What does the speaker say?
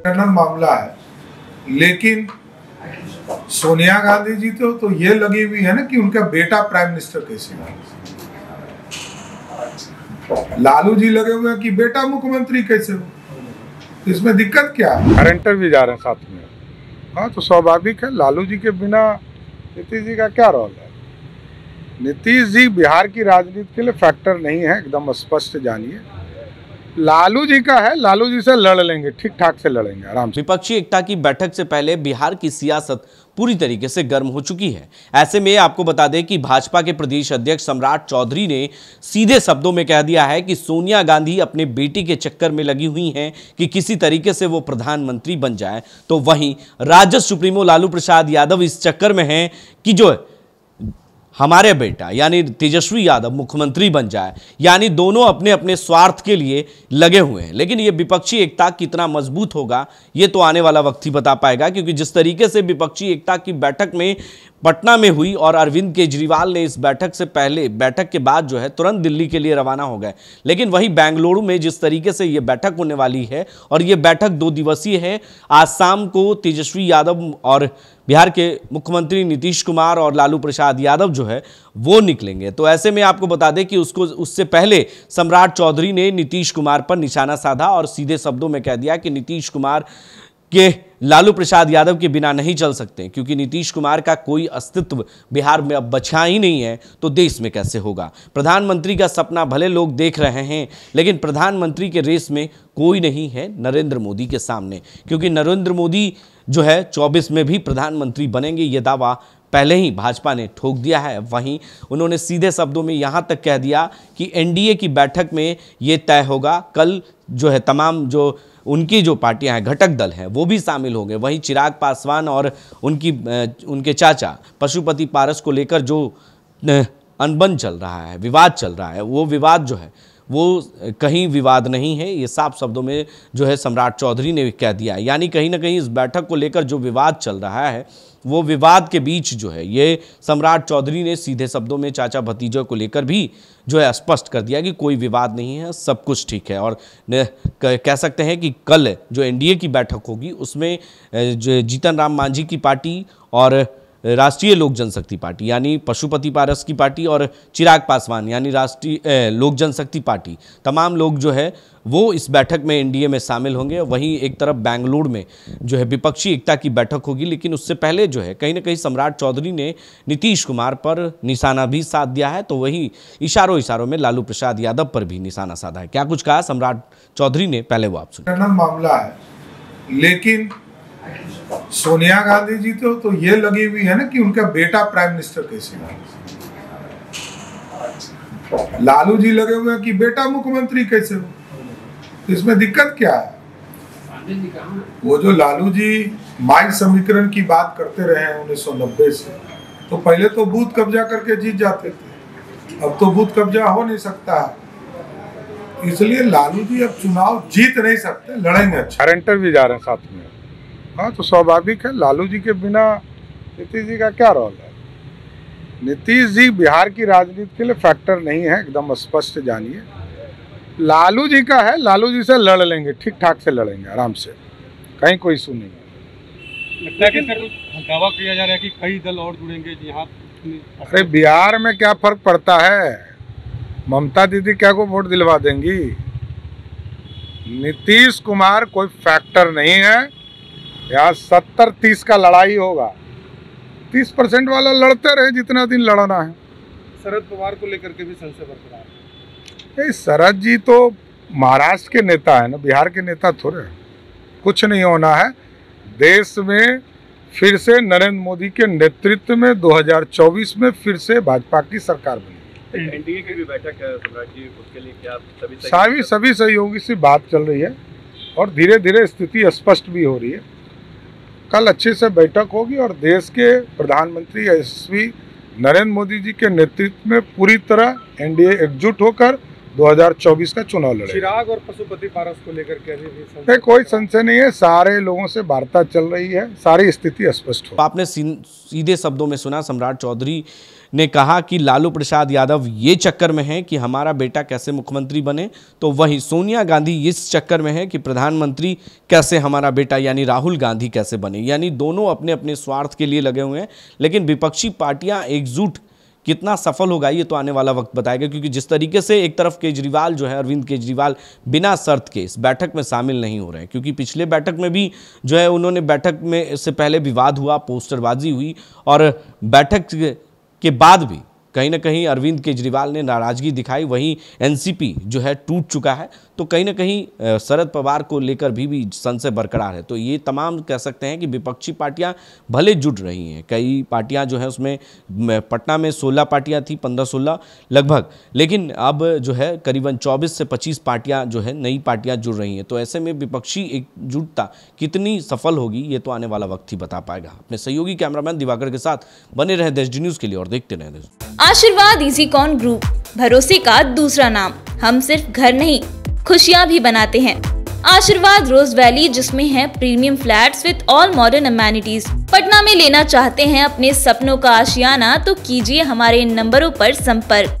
internal मामला है लेकिन सोनिया गांधी जी तो तो ये लगी हुई है ना कि उनका बेटा प्राइम मिनिस्टर कैसे बने लालू जी लगे हुए हैं कि बेटा मुख्यमंत्री कैसे हो तो इसमें दिक्कत क्या है करेंटर भी जा रहे हैं साथ में हाँ तो स्वाभाविक है लालू जी के बिना नीतीश जी का क्या रोल है नीतीश जी बिहार की राजनीति के लिए फैक्टर नहीं है एकदम स्पष्ट जानिए लालू जी का है लालू जी से लड़ लेंगे ठीक ठाक से लड़ेंगे आराम से विपक्षी एकता की बैठक से पहले बिहार की सियासत पूरी तरीके से गर्म हो चुकी है ऐसे में आपको बता दें कि भाजपा के प्रदेश अध्यक्ष सम्राट चौधरी ने सीधे शब्दों में कह दिया है कि सोनिया गांधी अपने बेटी के चक्कर में लगी हुई हैं कि किसी तरीके से वो प्रधानमंत्री बन जाए तो वहीं राजद सुप्रीमो लालू प्रसाद यादव इस चक्कर में हैं कि जो हमारे बेटा यानी तेजस्वी यादव मुख्यमंत्री बन जाए यानी दोनों अपने अपने स्वार्थ के लिए लगे हुए हैं लेकिन ये विपक्षी एकता कितना मजबूत होगा ये तो आने वाला वक्त ही बता पाएगा क्योंकि जिस तरीके से विपक्षी एकता की बैठक में पटना में हुई और अरविंद केजरीवाल ने इस बैठक से पहले बैठक के बाद जो है तुरंत दिल्ली के लिए रवाना हो गए लेकिन वहीं बेंगलुरु में जिस तरीके से ये बैठक होने वाली है और ये बैठक दो दिवसीय है आज शाम को तेजस्वी यादव और बिहार के मुख्यमंत्री नीतीश कुमार और लालू प्रसाद यादव जो है वो निकलेंगे तो ऐसे में आपको बता दें कि उसको उससे पहले सम्राट चौधरी ने नीतीश कुमार पर निशाना साधा और सीधे शब्दों में कह दिया कि नीतीश कुमार के लालू प्रसाद यादव के बिना नहीं चल सकते क्योंकि नीतीश कुमार का कोई अस्तित्व बिहार में अब बचा ही नहीं है तो देश में कैसे होगा प्रधानमंत्री का सपना भले लोग देख रहे हैं लेकिन प्रधानमंत्री के रेस में कोई नहीं है नरेंद्र मोदी के सामने क्योंकि नरेंद्र मोदी जो है 24 में भी प्रधानमंत्री बनेंगे ये दावा पहले ही भाजपा ने ठोक दिया है वहीं उन्होंने सीधे शब्दों में यहाँ तक कह दिया कि एनडीए की बैठक में ये तय होगा कल जो है तमाम जो उनकी जो पार्टियां हैं घटक दल हैं वो भी शामिल होंगे वहीं चिराग पासवान और उनकी उनके चाचा पशुपति पारस को लेकर जो अनबन चल रहा है विवाद चल रहा है वो विवाद जो है वो कहीं विवाद नहीं है ये साफ शब्दों में जो है सम्राट चौधरी ने कह दिया है यानी कहीं ना कहीं इस बैठक को लेकर जो विवाद चल रहा है वो विवाद के बीच जो है ये सम्राट चौधरी ने सीधे शब्दों में चाचा भतीजों को लेकर भी जो है स्पष्ट कर दिया कि कोई विवाद नहीं है सब कुछ ठीक है और कह सकते हैं कि कल जो एनडीए की बैठक होगी उसमें जीतन राम मांझी की पार्टी और राष्ट्रीय लोक जनशक्ति पार्टी यानी पशुपति पारस की पार्टी और चिराग पासवान यानी राष्ट्रीय लोक जनशक्ति पार्टी तमाम लोग जो है वो इस बैठक में एनडीए में शामिल होंगे वहीं एक तरफ बेंगलुरु में जो है विपक्षी एकता की बैठक होगी लेकिन उससे पहले जो है कहीं ना कहीं सम्राट चौधरी ने नीतीश कुमार पर निशाना भी साध दिया है तो वहीं इशारों इशारों में लालू प्रसाद यादव पर भी निशाना साधा है क्या कुछ कहा सम्राट चौधरी ने पहले वो आप सुन मामला है लेकिन सोनिया गांधी जी तो तो ये लगी हुई है ना कि उनका बेटा प्राइम मिनिस्टर कैसे लालू जी लगे हुए हैं कि बेटा मुख्यमंत्री कैसे हो तो इसमें दिक्कत क्या है वो जो लालू जी माइल समीकरण की बात करते रहे हैं उन्नीस सौ नब्बे से तो पहले तो बूथ कब्जा करके जीत जाते थे अब तो बूथ कब्जा हो नहीं सकता इसलिए लालू जी अब चुनाव जीत नहीं सकते लड़ेंगे अच्छा भी जा रहे हैं साथ में हाँ तो स्वाभाविक है लालू जी के बिना नीतीश जी का क्या रोल है नीतीश जी बिहार की राजनीति के लिए फैक्टर नहीं है एकदम स्पष्ट जानिए लालू जी का है लालू जी से लड़ लेंगे ठीक ठाक से लड़ेंगे आराम से कहीं कोई इशू नहीं है दावा किया जा रहा है कि कई दल और जुड़ेंगे यहाँ अरे बिहार में क्या फर्क पड़ता है ममता दीदी क्या को वोट दिलवा देंगी नीतीश कुमार कोई फैक्टर नहीं है यहाँ सत्तर तीस का लड़ाई होगा तीस परसेंट वाला लड़ते रहे जितना दिन लड़ना है शरद पवार को लेकर के भी संशय बरकरार है शरद जी तो महाराष्ट्र के नेता है ना बिहार के नेता थोड़े कुछ नहीं होना है देश में फिर से नरेंद्र मोदी के नेतृत्व में 2024 में फिर से भाजपा की सरकार बनी तो एनडीए की भी बैठक है उसके लिए क्या सभी सभी सहयोगी से बात चल रही है और धीरे धीरे स्थिति स्पष्ट भी हो रही है कल अच्छे से बैठक होगी और देश के प्रधानमंत्री यशस्वी नरेंद्र मोदी जी के नेतृत्व में पूरी तरह एनडीए एकजुट होकर 2024 का चुनाव लड़े चिराग और पशुपति पारस को लेकर क्या कोई संशय नहीं है सारे लोगों से वार्ता चल रही है सारी स्थिति स्पष्ट हो आपने सीधे शब्दों में सुना सम्राट चौधरी ने कहा कि लालू प्रसाद यादव ये चक्कर में है कि हमारा बेटा कैसे मुख्यमंत्री बने तो वही सोनिया गांधी इस चक्कर में है कि प्रधानमंत्री कैसे हमारा बेटा यानी राहुल गांधी कैसे बने यानी दोनों अपने अपने स्वार्थ के लिए लगे हुए हैं लेकिन विपक्षी पार्टियां एकजुट कितना सफल होगा ये तो आने वाला वक्त बताएगा क्योंकि जिस तरीके से एक तरफ केजरीवाल जो है अरविंद केजरीवाल बिना शर्त के इस बैठक में शामिल नहीं हो रहे हैं क्योंकि पिछले बैठक में भी जो है उन्होंने बैठक में से पहले विवाद हुआ पोस्टरबाजी हुई और बैठक के बाद भी कहीं ना कहीं अरविंद केजरीवाल ने नाराजगी दिखाई वहीं एनसीपी जो है टूट चुका है तो कहीं ना कहीं शरद पवार को लेकर भी भी संशय बरकरार है तो ये तमाम कह सकते हैं कि विपक्षी पार्टियां भले जुट रही हैं कई पार्टियां जो है उसमें पटना में 16 पार्टियां थी 15-16 लगभग लेकिन अब जो है करीबन 24 से 25 पार्टियां जो है नई पार्टियां जुड़ रही हैं तो ऐसे में विपक्षी एकजुटता कितनी सफल होगी ये तो आने वाला वक्त ही बता पाएगा अपने सहयोगी कैमरामैन दिवाकर के साथ बने रहे देश न्यूज के लिए और देखते रहे आशीर्वाद इजी कॉन ग्रुप भरोसे का दूसरा नाम हम सिर्फ घर नहीं खुशियाँ भी बनाते हैं आशीर्वाद रोज वैली जिसमें है premium flats with all modern amenities Patna में लेना चाहते हैं अपने सपनों का आशियाना तो कीजिए हमारे इन नंबरों पर संपर्क